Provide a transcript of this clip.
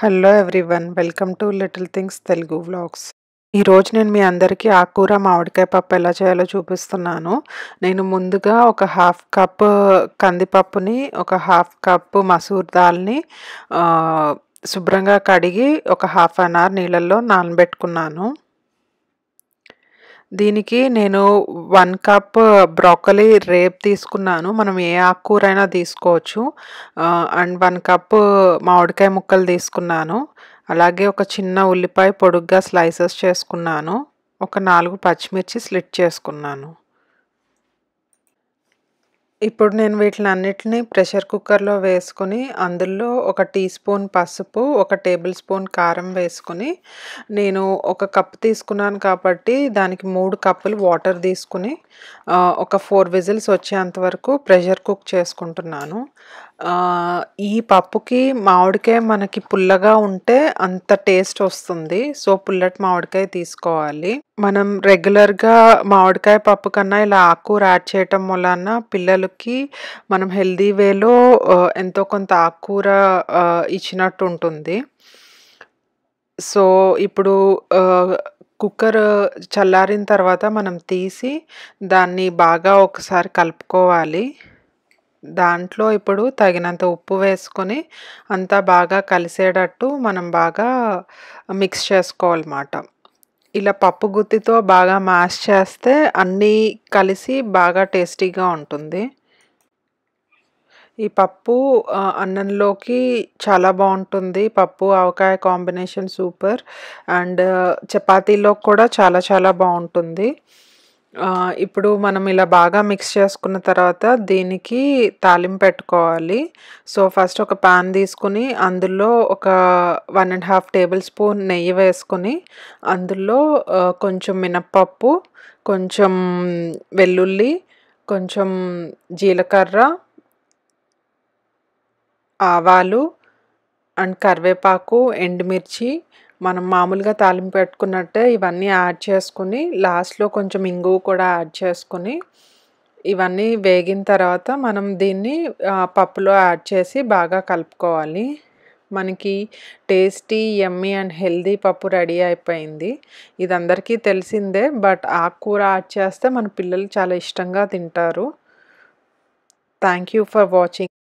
hello everyone welcome to little things Telugu vlogs ఈరోజు నేను మీ అందరికీ ఆకుకూర మామిడికాయ పప్పు ఎలా చేయాలో చూపిస్తున్నాను నేను ముందుగా ఒక హాఫ్ కప్ కందిపప్పుని ఒక హాఫ్ కప్ మసూర్ దాల్ని శుభ్రంగా కడిగి ఒక హాఫ్ అన్ అవర్ నీళ్ళల్లో నానబెట్టుకున్నాను దీనికి నేను వన్ కప్ బ్రోకలీ రేప్ తీసుకున్నాను మనం ఏ ఆకుకూరైనా తీసుకోవచ్చు అండ్ వన్ కప్ మామిడికాయ ముక్కలు తీసుకున్నాను అలాగే ఒక చిన్న ఉల్లిపాయ పొడుగ్గా స్లైసెస్ చేసుకున్నాను ఒక నాలుగు పచ్చిమిర్చి స్లిట్ చేసుకున్నాను ఇప్పుడు నేను వీటిని అన్నిటిని ప్రెషర్ కుక్కర్లో వేసుకుని అందులో ఒక టీ స్పూన్ పసుపు ఒక టేబుల్ స్పూన్ కారం వేసుకొని నేను ఒక కప్ తీసుకున్నాను కాబట్టి దానికి మూడు కప్పులు వాటర్ తీసుకుని ఒక ఫోర్ విజిల్స్ వచ్చేంత వరకు ప్రెషర్ కుక్ చేసుకుంటున్నాను ఈ పప్పుకి మామిడికాయ మనకి పుల్లగా ఉంటే అంత టేస్ట్ వస్తుంది సో పుల్లటి మామిడికాయ తీసుకోవాలి మనం రెగ్యులర్గా మామిడికాయ పప్పు కన్నా ఇలా ఆకుకూర యాడ్ చేయటం వలన పిల్లలకి మనం హెల్దీ వేలో ఎంతో కొంత ఆకుకూర ఇచ్చినట్టు ఉంటుంది సో ఇప్పుడు కుక్కర్ చల్లారిన తర్వాత మనం తీసి దాన్ని బాగా ఒకసారి కలుపుకోవాలి దాంట్లో ఇప్పుడు తగినంత ఉప్పు వేసుకొని అంతా బాగా కలిసేటట్టు మనం బాగా మిక్స్ చేసుకోవాలన్నమాట ఇలా పప్పు గుత్తితో బాగా మ్యాష్ చేస్తే అన్నీ కలిసి బాగా టేస్టీగా ఉంటుంది ఈ పప్పు అన్నంలోకి చాలా బాగుంటుంది పప్పు ఆవకాయ కాంబినేషన్ సూపర్ అండ్ చపాతీలో కూడా చాలా చాలా బాగుంటుంది ఇప్పుడు మనం ఇలా బాగా మిక్స్ చేసుకున్న తర్వాత దీనికి తాలిం పెట్టుకోవాలి సో ఫస్ట్ ఒక పాన్ తీసుకుని అందులో ఒక one and half tablespoon నెయ్యి వేసుకొని అందులో కొంచెం మినప్పప్పు కొంచెం వెల్లుల్లి కొంచెం జీలకర్ర ఆవాలు అండ్ కరివేపాకు ఎండుమిర్చి మనం మామూలుగా తాలింపు పెట్టుకున్నట్టే ఇవన్నీ యాడ్ చేసుకుని లాస్ట్లో కొంచెం ఇంగువ కూడా యాడ్ చేసుకుని ఇవన్నీ వేగిన తర్వాత మనం దీన్ని పప్పులో యాడ్ చేసి బాగా కలుపుకోవాలి మనకి టేస్టీ ఎమ్మీ అండ్ హెల్దీ పప్పు రెడీ అయిపోయింది ఇది అందరికీ తెలిసిందే బట్ ఆకుకూర యాడ్ చేస్తే మన పిల్లలు చాలా ఇష్టంగా తింటారు థ్యాంక్ యూ ఫర్ వాచింగ్